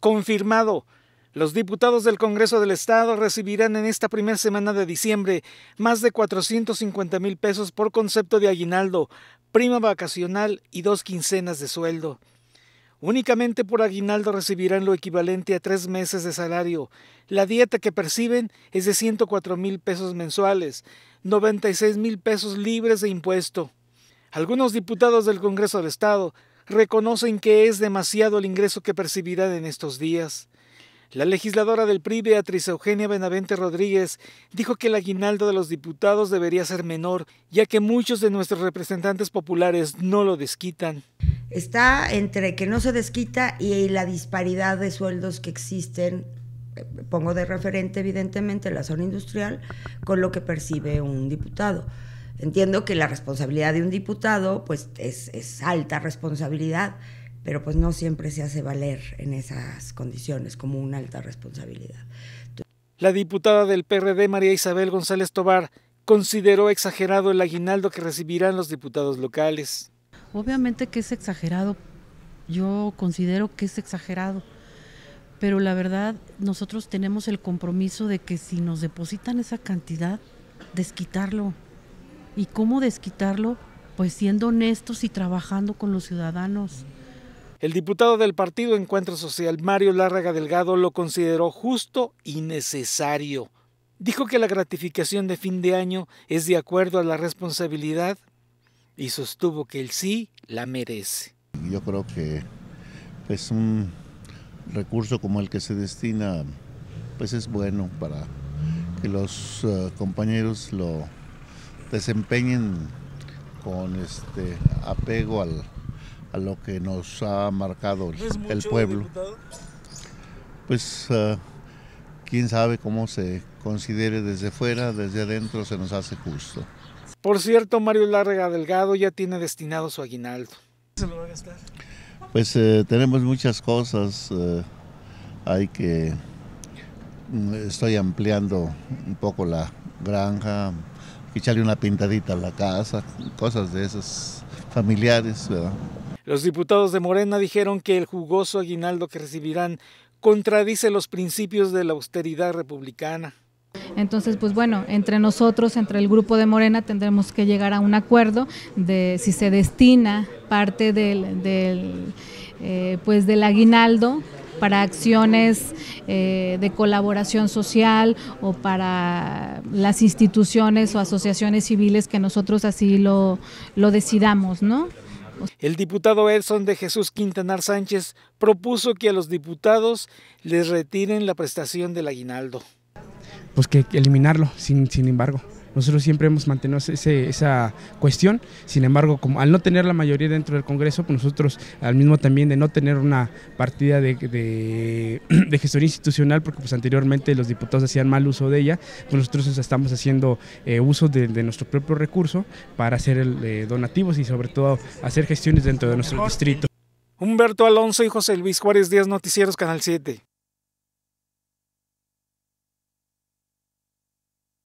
confirmado. Los diputados del Congreso del Estado recibirán en esta primera semana de diciembre más de 450 mil pesos por concepto de aguinaldo, prima vacacional y dos quincenas de sueldo. Únicamente por aguinaldo recibirán lo equivalente a tres meses de salario. La dieta que perciben es de 104 mil pesos mensuales, 96 mil pesos libres de impuesto. Algunos diputados del Congreso del Estado reconocen que es demasiado el ingreso que percibirán en estos días. La legisladora del PRI, Beatriz Eugenia Benavente Rodríguez, dijo que el aguinaldo de los diputados debería ser menor, ya que muchos de nuestros representantes populares no lo desquitan. Está entre que no se desquita y la disparidad de sueldos que existen, eh, pongo de referente evidentemente la zona industrial, con lo que percibe un diputado. Entiendo que la responsabilidad de un diputado pues es, alta responsabilidad, pero pues no siempre se hace valer en esas condiciones como una alta responsabilidad. La diputada del PRD María Isabel González Tobar consideró exagerado el aguinaldo que recibirán los diputados locales. Obviamente que es exagerado, yo considero que es exagerado, pero la verdad nosotros tenemos el compromiso de que si nos depositan esa cantidad, desquitarlo. ¿Y cómo desquitarlo? Pues siendo honestos y trabajando con los ciudadanos. El diputado del partido Encuentro Social, Mario Lárraga Delgado, lo consideró justo y necesario. Dijo que la gratificación de fin de año es de acuerdo a la responsabilidad y sostuvo que el sí la merece. Yo creo que es un recurso como el que se destina pues es bueno para que los eh, compañeros lo desempeñen con este apego al, a lo que nos ha marcado el, pueblo. Pues ah, quién sabe cómo se considere desde fuera, desde adentro se nos hace justo. Por cierto, Mario Larga Delgado ya tiene destinado su aguinaldo. Pues eh, tenemos muchas cosas. Eh, hay que... Mm, estoy ampliando un poco la granja, echarle una pintadita a la casa, cosas de esas familiares, ¿verdad? Los diputados de Morena dijeron que el jugoso aguinaldo que recibirán contradice los principios de la austeridad republicana. Entonces, pues bueno, entre nosotros, entre el grupo de Morena, tendremos que llegar a un acuerdo de si se destina parte del, eh, pues del aguinaldo para acciones eh, de colaboración social o para las instituciones o asociaciones civiles que nosotros así lo, decidamos, ¿no? El diputado Edson de Jesús Quintanar Sánchez propuso que a los diputados les retiren la prestación del aguinaldo. Pues que eliminarlo, sin, sin embargo. Nosotros siempre hemos mantenido esa cuestión, sin embargo, como al no tener la mayoría dentro del Congreso, pues nosotros al mismo también de no tener una partida de, gestión institucional, porque pues anteriormente los diputados hacían mal uso de ella, pues nosotros estamos haciendo eh, uso de, nuestro propio recurso para hacer eh, donativos y sobre todo hacer gestiones dentro de nuestro distrito. Humberto Alonso y José Luis Juárez Díaz, Noticieros Canal 7.